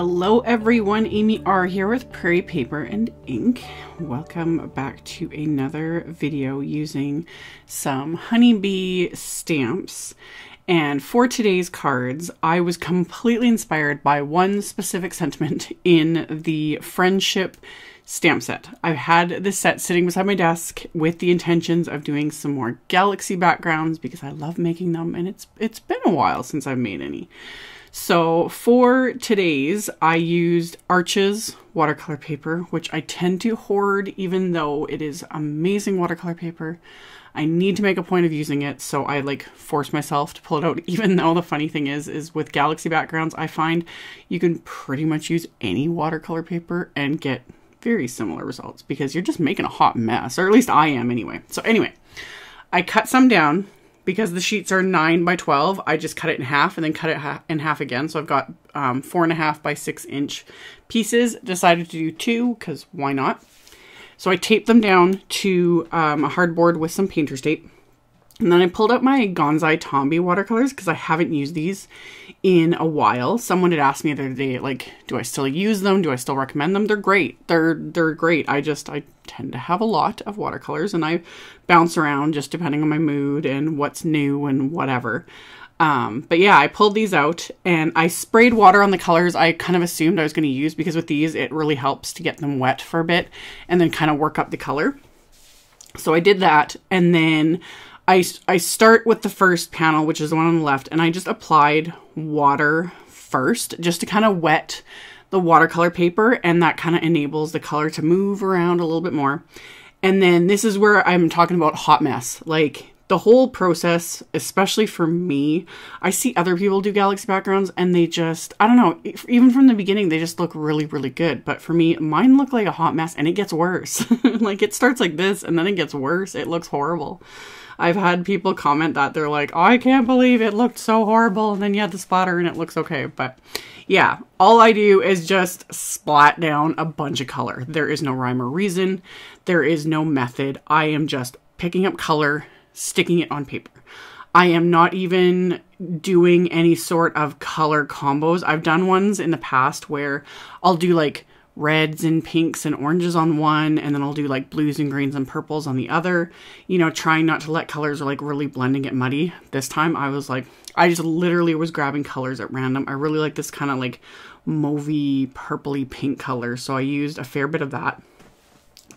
Hello everyone, Amy R here with Prairie Paper and Ink. Welcome back to another video using some honeybee stamps. And for today's cards, I was completely inspired by one specific sentiment in the friendship stamp set. I've had this set sitting beside my desk with the intentions of doing some more galaxy backgrounds because I love making them and it's it's been a while since I've made any. So for today's, I used Arches watercolor paper, which I tend to hoard even though it is amazing watercolor paper. I need to make a point of using it, so I like force myself to pull it out even though the funny thing is is with galaxy backgrounds, I find you can pretty much use any watercolor paper and get very similar results because you're just making a hot mess, or at least I am anyway. So anyway, I cut some down because the sheets are 9 by 12, I just cut it in half and then cut it ha in half again. So I've got um, four and a half by six inch pieces. Decided to do two because why not? So I taped them down to um, a hardboard with some painter's tape. And then I pulled out my Gonzai Tombi watercolors because I haven't used these in a while. Someone had asked me the other day, like, do I still use them? Do I still recommend them? They're great. They're they're great. I just I tend to have a lot of watercolors and I bounce around just depending on my mood and what's new and whatever. Um, but yeah, I pulled these out and I sprayed water on the colors I kind of assumed I was going to use because with these it really helps to get them wet for a bit and then kind of work up the color. So I did that and then I, I start with the first panel, which is the one on the left, and I just applied water first just to kind of wet the watercolor paper, and that kind of enables the color to move around a little bit more. And then this is where I'm talking about hot mess. Like, the whole process, especially for me, I see other people do galaxy backgrounds and they just, I don't know, even from the beginning, they just look really, really good. But for me, mine look like a hot mess and it gets worse. like it starts like this and then it gets worse. It looks horrible. I've had people comment that they're like, oh, I can't believe it looked so horrible. And then you had the spotter, and it looks okay. But yeah, all I do is just splat down a bunch of color. There is no rhyme or reason. There is no method. I am just picking up color sticking it on paper. I am not even doing any sort of color combos. I've done ones in the past where I'll do like reds and pinks and oranges on one and then I'll do like blues and greens and purples on the other, you know, trying not to let colors like really blend and get muddy. This time I was like, I just literally was grabbing colors at random. I really like this kind of like mauvey purpley pink color. So I used a fair bit of that.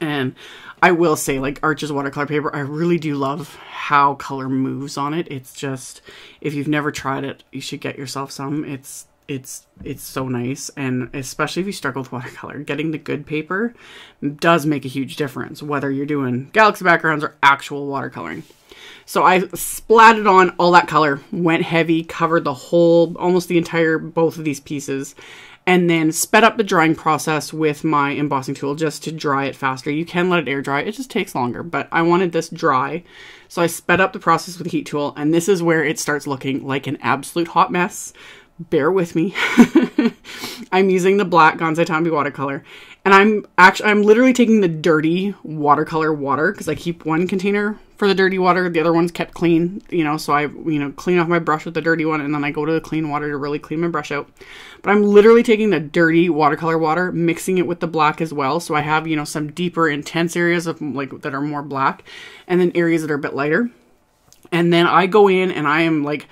And I will say, like Arches watercolor paper, I really do love how color moves on it. It's just, if you've never tried it, you should get yourself some. It's it's it's so nice and especially if you struggle with watercolor getting the good paper does make a huge difference whether you're doing galaxy backgrounds or actual watercoloring so i splatted on all that color went heavy covered the whole almost the entire both of these pieces and then sped up the drying process with my embossing tool just to dry it faster. You can let it air dry, it just takes longer, but I wanted this dry. So I sped up the process with the heat tool, and this is where it starts looking like an absolute hot mess. Bear with me. I'm using the black Gonzai Tami watercolor, and I'm actually I'm literally taking the dirty watercolor water because I keep one container for the dirty water. The other one's kept clean, you know, so I, you know, clean off my brush with the dirty one and then I go to the clean water to really clean my brush out. But I'm literally taking the dirty watercolor water, mixing it with the black as well. So I have, you know, some deeper, intense areas of like that are more black and then areas that are a bit lighter. And then I go in and I am like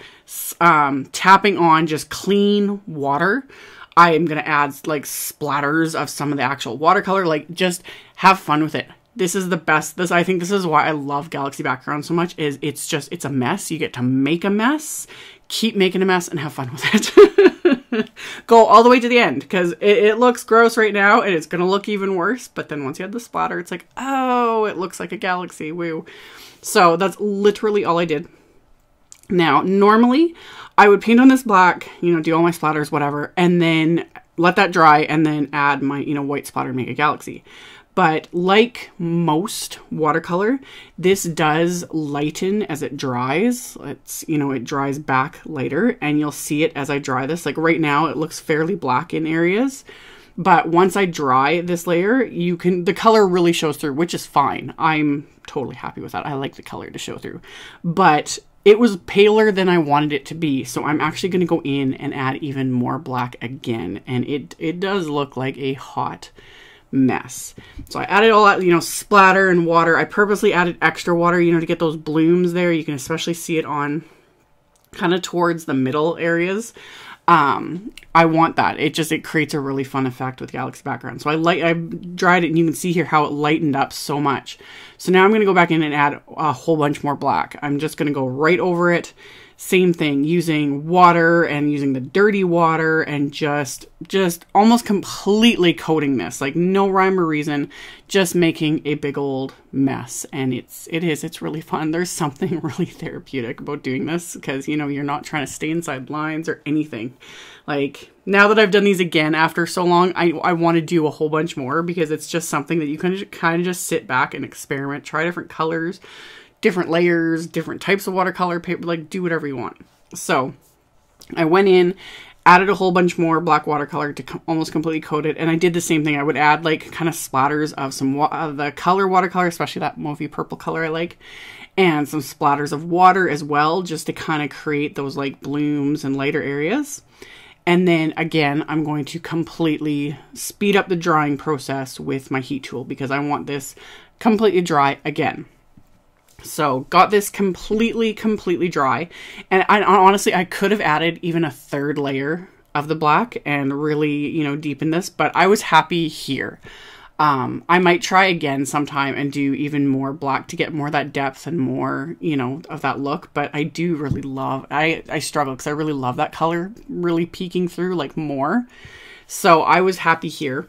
um, tapping on just clean water. I am going to add like splatters of some of the actual watercolor, like just have fun with it this is the best this i think this is why i love galaxy background so much is it's just it's a mess you get to make a mess keep making a mess and have fun with it go all the way to the end because it, it, looks gross right now and it's gonna look even worse but then once you have the splatter it's like oh it looks like a galaxy woo so that's literally all i did now normally i would paint on this black you know do all my splatters whatever and then let that dry and then add my you know white splatter make a galaxy but like most watercolor, this does lighten as it dries. It's, you know, it dries back lighter and you'll see it as I dry this. Like right now it looks fairly black in areas, but once I dry this layer, you can, the color really shows through, which is fine. I'm totally happy with that. I like the color to show through, but it was paler than I wanted it to be. So I'm actually going to go in and add even more black again. And it, it does look like a hot, mess. So I added all that, you know, splatter and water. I purposely added extra water, you know, to get those blooms there. You can especially see it on kind of towards the middle areas. Um, I want that. It just, it creates a really fun effect with Galaxy background. So I light, I dried it and you can see here how it lightened up so much. So now I'm going to go back in and add a whole bunch more black. I'm just going to go right over it same thing using water and using the dirty water and just just almost completely coating this like no rhyme or reason just making a big old mess and it's it is it's really fun there's something really therapeutic about doing this because you know you're not trying to stay inside lines or anything like now that I've done these again after so long I I want to do a whole bunch more because it's just something that you can kind of just sit back and experiment try different colors different layers, different types of watercolor paper, like do whatever you want. So I went in, added a whole bunch more black watercolor to com almost completely coat it. And I did the same thing. I would add like kind of splatters of some of uh, the color watercolor, especially that Mophie purple color I like, and some splatters of water as well, just to kind of create those like blooms and lighter areas. And then again, I'm going to completely speed up the drying process with my heat tool because I want this completely dry again. So got this completely, completely dry. And I honestly, I could have added even a third layer of the black and really, you know, deepen this, but I was happy here. Um, I might try again sometime and do even more black to get more that depth and more, you know, of that look. But I do really love, I, I struggle because I really love that color really peeking through like more. So I was happy here.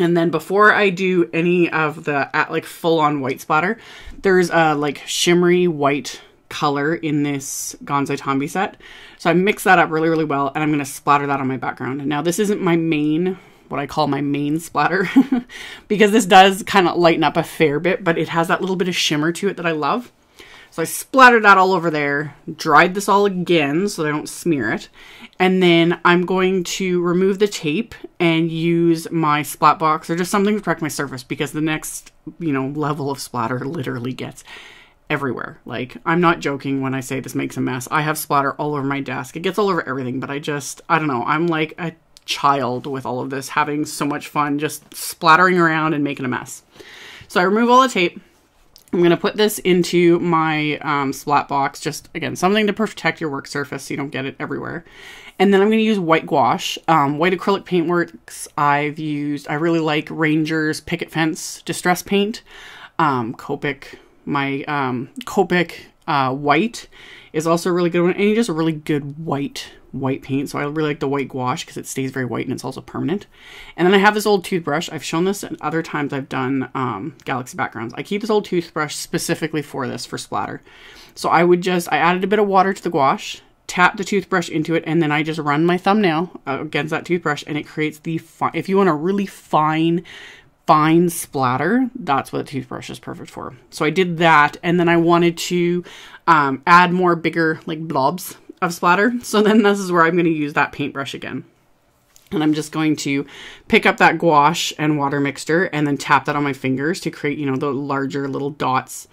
And then before I do any of the at like full on white spotter, there's a like shimmery white color in this Gonzai Tombi set. So I mix that up really, really well and I'm going to splatter that on my background. Now this isn't my main, what I call my main splatter, because this does kind of lighten up a fair bit, but it has that little bit of shimmer to it that I love. So I splattered that all over there, dried this all again so I don't smear it. And then I'm going to remove the tape and use my splat box or just something to protect my surface because the next, you know, level of splatter literally gets everywhere. Like, I'm not joking when I say this makes a mess. I have splatter all over my desk. It gets all over everything, but I just, I don't know. I'm like a child with all of this, having so much fun just splattering around and making a mess. So I remove all the tape I'm going to put this into my um, splat box, just again, something to protect your work surface so you don't get it everywhere. And then I'm going to use white gouache. Um, white acrylic paintworks I've used, I really like Ranger's Picket Fence Distress Paint, um, Copic, my um, Copic uh, white is also a really good one. And just a really good white white paint. So I really like the white gouache because it stays very white and it's also permanent. And then I have this old toothbrush. I've shown this at other times I've done um, galaxy backgrounds. I keep this old toothbrush specifically for this, for splatter. So I would just, I added a bit of water to the gouache, tap the toothbrush into it, and then I just run my thumbnail uh, against that toothbrush and it creates the, if you want a really fine fine splatter, that's what a toothbrush is perfect for. So I did that, and then I wanted to um, add more bigger like blobs of splatter. So then this is where I'm going to use that paintbrush again. And I'm just going to pick up that gouache and water mixture and then tap that on my fingers to create, you know, the larger little dots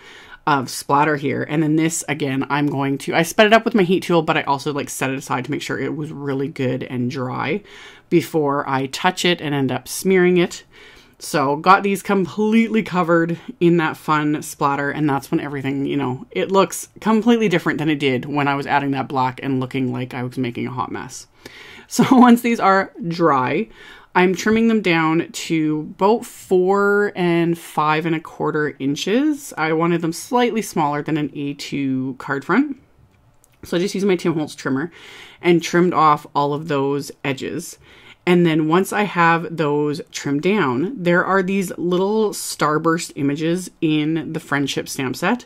of splatter here. And then this, again, I'm going to, I sped it up with my heat tool, but I also like set it aside to make sure it was really good and dry before I touch it and end up smearing it. So got these completely covered in that fun splatter and that's when everything, you know, it looks completely different than it did when I was adding that black and looking like I was making a hot mess. So once these are dry, I'm trimming them down to about four and five and a quarter inches. I wanted them slightly smaller than an A2 card front. So I just used my Tim Holtz trimmer and trimmed off all of those edges. And then once I have those trimmed down, there are these little starburst images in the friendship stamp set.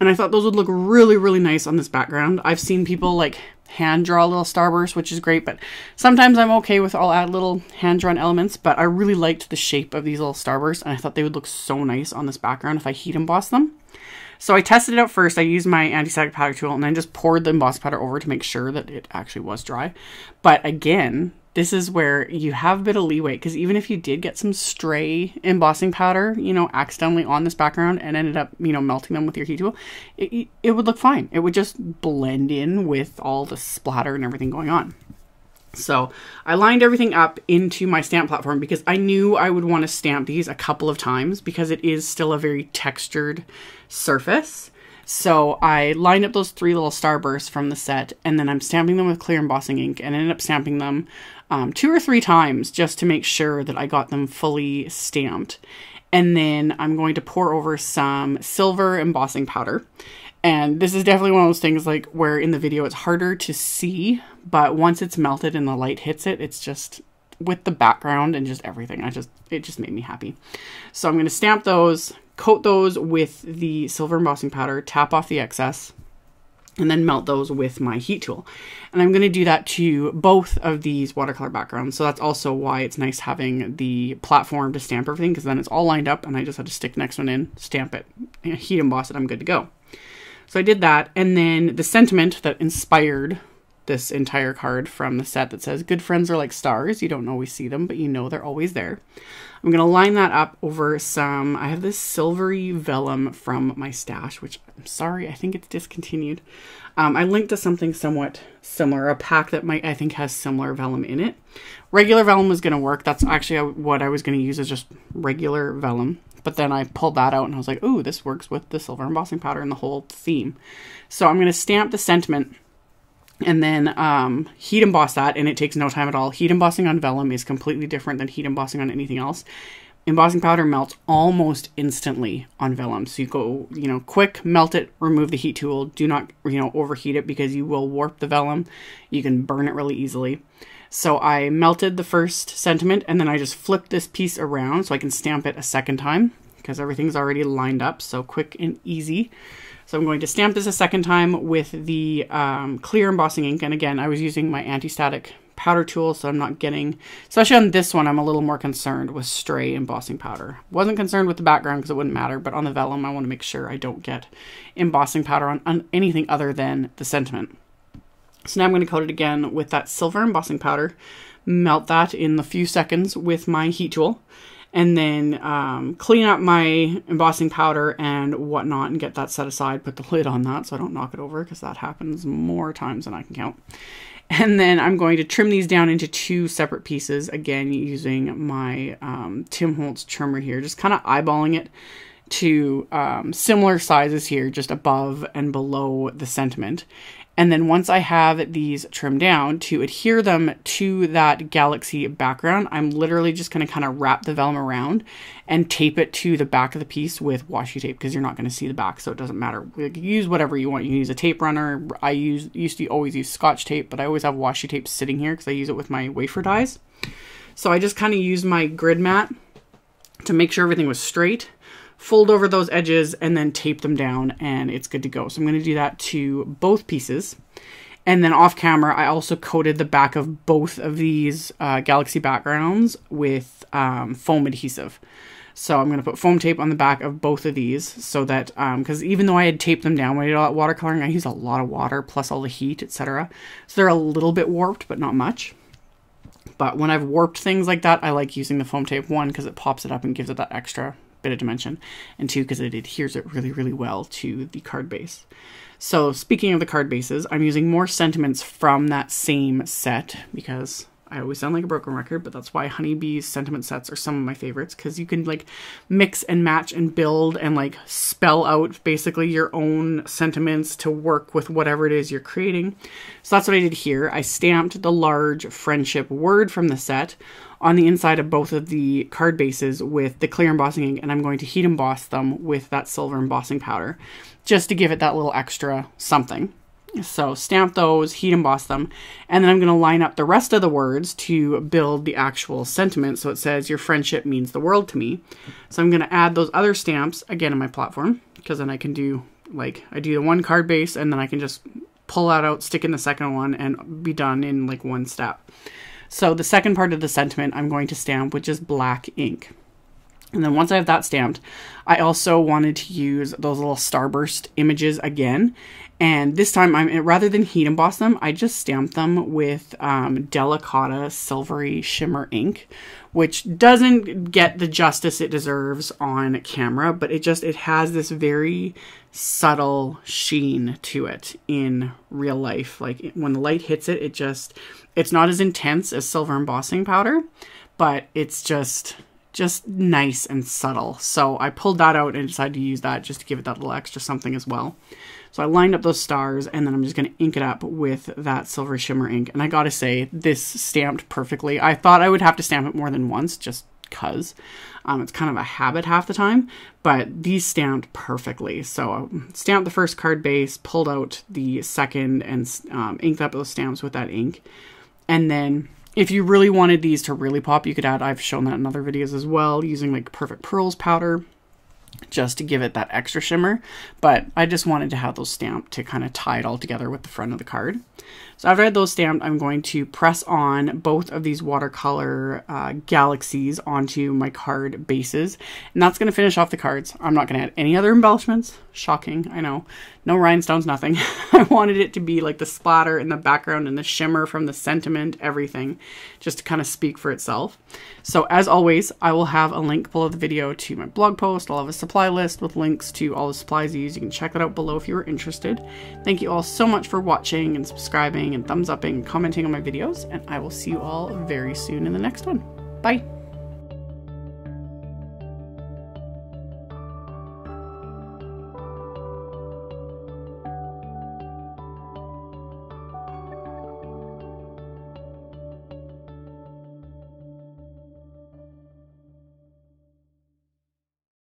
And I thought those would look really, really nice on this background. I've seen people like hand draw a little starburst, which is great, but sometimes I'm okay with I'll add little hand drawn elements, but I really liked the shape of these little starbursts and I thought they would look so nice on this background if I heat emboss them. So I tested it out first. I used my anti-static powder tool and then just poured the emboss powder over to make sure that it actually was dry. But again, this is where you have a bit of leeway because even if you did get some stray embossing powder, you know, accidentally on this background and ended up, you know, melting them with your heat tool, it, it would look fine. It would just blend in with all the splatter and everything going on. So I lined everything up into my stamp platform because I knew I would want to stamp these a couple of times because it is still a very textured surface. So I lined up those three little starbursts from the set and then I'm stamping them with clear embossing ink and ended up stamping them um, two or three times just to make sure that I got them fully stamped. And then I'm going to pour over some silver embossing powder. And this is definitely one of those things like where in the video it's harder to see, but once it's melted and the light hits it, it's just with the background and just everything. I just, it just made me happy. So I'm going to stamp those, coat those with the silver embossing powder, tap off the excess, and then melt those with my heat tool. And I'm going to do that to both of these watercolor backgrounds. So that's also why it's nice having the platform to stamp everything because then it's all lined up and I just have to stick the next one in, stamp it, heat emboss it, I'm good to go. So I did that. And then the sentiment that inspired this entire card from the set that says good friends are like stars. You don't always see them, but you know they're always there. I'm going to line that up over some, I have this silvery vellum from my stash, which I'm sorry, I think it's discontinued. Um, I linked to something somewhat similar, a pack that might, I think has similar vellum in it. Regular vellum was going to work. That's actually what I was going to use is just regular vellum. But then I pulled that out and I was like, ooh, this works with the silver embossing powder and the whole theme. So I'm going to stamp the sentiment and then um, heat emboss that, and it takes no time at all. Heat embossing on vellum is completely different than heat embossing on anything else. Embossing powder melts almost instantly on vellum. So you go, you know, quick, melt it, remove the heat tool. Do not, you know, overheat it because you will warp the vellum. You can burn it really easily. So I melted the first sentiment and then I just flipped this piece around so I can stamp it a second time because everything's already lined up. So quick and easy. So I'm going to stamp this a second time with the um, clear embossing ink. And again, I was using my anti-static powder tool, so I'm not getting, especially on this one, I'm a little more concerned with stray embossing powder. Wasn't concerned with the background because it wouldn't matter, but on the vellum, I want to make sure I don't get embossing powder on, on anything other than the sentiment. So now I'm going to coat it again with that silver embossing powder, melt that in a few seconds with my heat tool, and then um, clean up my embossing powder and whatnot and get that set aside, put the lid on that so I don't knock it over because that happens more times than I can count. And then I'm going to trim these down into two separate pieces, again using my um, Tim Holtz trimmer here, just kind of eyeballing it to um, similar sizes here, just above and below the sentiment. And then once I have these trimmed down to adhere them to that galaxy background, I'm literally just going to kind of wrap the vellum around and tape it to the back of the piece with washi tape because you're not going to see the back. So it doesn't matter. use whatever you want. You can use a tape runner. I use used to always use scotch tape, but I always have washi tape sitting here because I use it with my wafer dies. So I just kind of used my grid mat to make sure everything was straight fold over those edges and then tape them down and it's good to go. So I'm going to do that to both pieces. And then off camera, I also coated the back of both of these uh, Galaxy backgrounds with um, foam adhesive. So I'm going to put foam tape on the back of both of these so that, because um, even though I had taped them down when I did all that watercoloring, I used a lot of water plus all the heat, etc. So they're a little bit warped, but not much. But when I've warped things like that, I like using the foam tape one because it pops it up and gives it that extra bit of dimension, and two, because it adheres it really, really well to the card base. So speaking of the card bases, I'm using more sentiments from that same set because I always sound like a broken record, but that's why Honeybee sentiment sets are some of my favorites because you can like mix and match and build and like spell out basically your own sentiments to work with whatever it is you're creating. So that's what I did here. I stamped the large friendship word from the set on the inside of both of the card bases with the clear embossing ink and I'm going to heat emboss them with that silver embossing powder just to give it that little extra something. So stamp those, heat emboss them, and then I'm going to line up the rest of the words to build the actual sentiment. So it says, Your friendship means the world to me. So I'm going to add those other stamps again in my platform because then I can do like I do the one card base and then I can just pull that out, stick in the second one, and be done in like one step. So the second part of the sentiment I'm going to stamp with just black ink. And then once I have that stamped, I also wanted to use those little starburst images again. And this time, I'm rather than heat emboss them, I just stamped them with um, Silvery Shimmer Ink, which doesn't get the justice it deserves on camera, but it just, it has this very subtle sheen to it in real life. Like when the light hits it, it just, it's not as intense as silver embossing powder, but it's just, just nice and subtle. So I pulled that out and decided to use that just to give it that little extra something as well. So I lined up those stars and then I'm just going to ink it up with that silver shimmer ink. And I got to say, this stamped perfectly. I thought I would have to stamp it more than once just because um, it's kind of a habit half the time, but these stamped perfectly. So I um, stamped the first card base, pulled out the second and um, inked up those stamps with that ink. And then if you really wanted these to really pop, you could add, I've shown that in other videos as well, using like Perfect Pearls powder just to give it that extra shimmer. But I just wanted to have those stamped to kind of tie it all together with the front of the card. So after I had those stamped, I'm going to press on both of these watercolor uh, galaxies onto my card bases. And that's going to finish off the cards. I'm not going to add any other embellishments. Shocking, I know no rhinestones, nothing. I wanted it to be like the splatter in the background and the shimmer from the sentiment, everything, just to kind of speak for itself. So as always, I will have a link below the video to my blog post. I'll have a supply list with links to all the supplies I use. You can check that out below if you are interested. Thank you all so much for watching and subscribing and thumbs upping and commenting on my videos. And I will see you all very soon in the next one. Bye.